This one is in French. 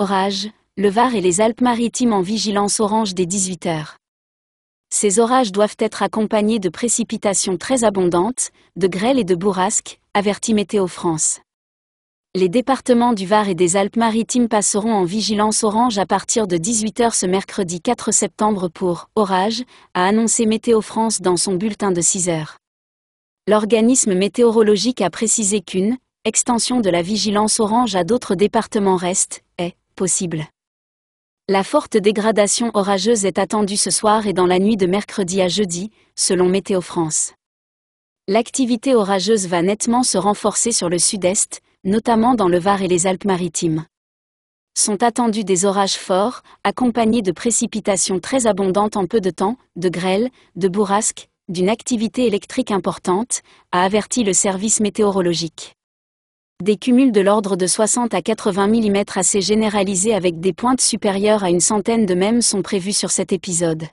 Orages, le Var et les Alpes-Maritimes en vigilance orange dès 18 h Ces orages doivent être accompagnés de précipitations très abondantes, de grêles et de bourrasques, avertit Météo France. Les départements du Var et des Alpes-Maritimes passeront en vigilance orange à partir de 18h ce mercredi 4 septembre pour Orage, a annoncé Météo France dans son bulletin de 6h. L'organisme météorologique a précisé qu'une extension de la vigilance orange à d'autres départements reste possible. La forte dégradation orageuse est attendue ce soir et dans la nuit de mercredi à jeudi, selon Météo France. L'activité orageuse va nettement se renforcer sur le sud-est, notamment dans le Var et les Alpes-Maritimes. Sont attendus des orages forts, accompagnés de précipitations très abondantes en peu de temps, de grêles, de bourrasques, d'une activité électrique importante, a averti le service météorologique des cumuls de l'ordre de 60 à 80 mm assez généralisés avec des pointes supérieures à une centaine de mêmes sont prévus sur cet épisode.